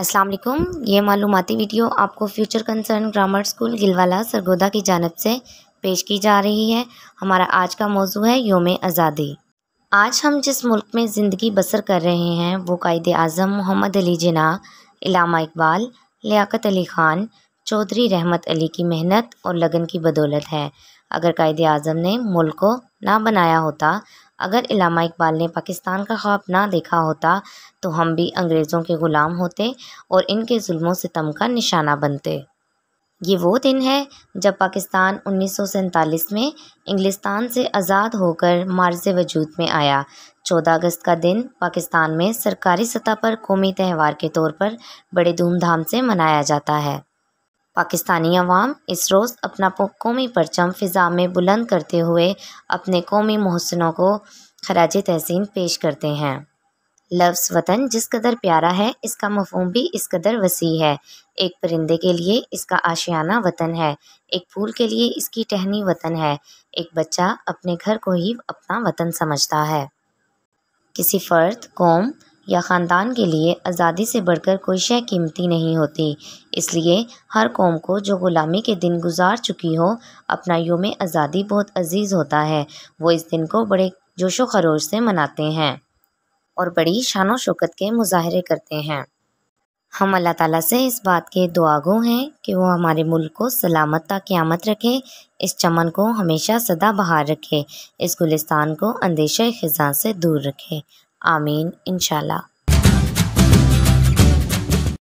अस्सलाम वालेकुम ये मालूमती वीडियो आपको future concern grammar school Gilwala Sargodha की जानब से पेश की जा रही है हमारा आज का मौजू है योम आज़ादी आज हम जिस मुल्क में ज़िंदगी बसर कर रहे हैं वो कायद अज़म मोहम्मद अली जना इलामा इकबाल लियाकत अली ख़ान चौधरी रहमत अली की मेहनत और लगन की बदौलत है अगर कायद अज़म ने मुल्क को ना बनाया होता अगर इलामा इकबाल ने पाकिस्तान का ख्वाब ना देखा होता तो हम भी अंग्रेज़ों के ग़ुलाम होते और इनके जुल्मों सितम का निशाना बनते ये वो दिन है जब पाकिस्तान उन्नीस में इंग्लिस्तान से आज़ाद होकर मार्ज वजूद में आया 14 अगस्त का दिन पाकिस्तान में सरकारी सतह पर कौमी त्यौहार के तौर पर बड़े धूमधाम से मनाया जाता है पाकिस्तानी अवाम इस रोज़ अपना कौमी परचम फ़िज़ा में बुलंद करते हुए अपने कौमी महसनों को खराज तहसीन पेश करते हैं लफ्ज़ वतन जिस कदर प्यारा है इसका मफहम भी इस कदर वसी है एक परिंदे के लिए इसका आशियाना वतन है एक फूल के लिए इसकी टहनी वतन है एक बच्चा अपने घर को ही अपना वतन समझता है किसी फ़र्द कौम या ख़ानदान के लिए आज़ादी से बढ़कर कोई शह कीमती नहीं होती इसलिए हर कौम को जो ग़ुलामी के दिन गुजार चुकी हो अपना योम आज़ादी बहुत अजीज़ होता है वो इस दिन को बड़े जोशो खरोश से मनाते हैं और बड़ी शान शौकत के मुजाहरे करते हैं हम अल्लाह ताला से इस बात के दुआगो हैं कि वो हमारे मुल्क को सलामत तक क़्यामत रखे इस चमन को हमेशा सदा बहार रखे इस गुलिस्तान को अंदेशा ख़जा से दूर रखे Amin, Inshallah.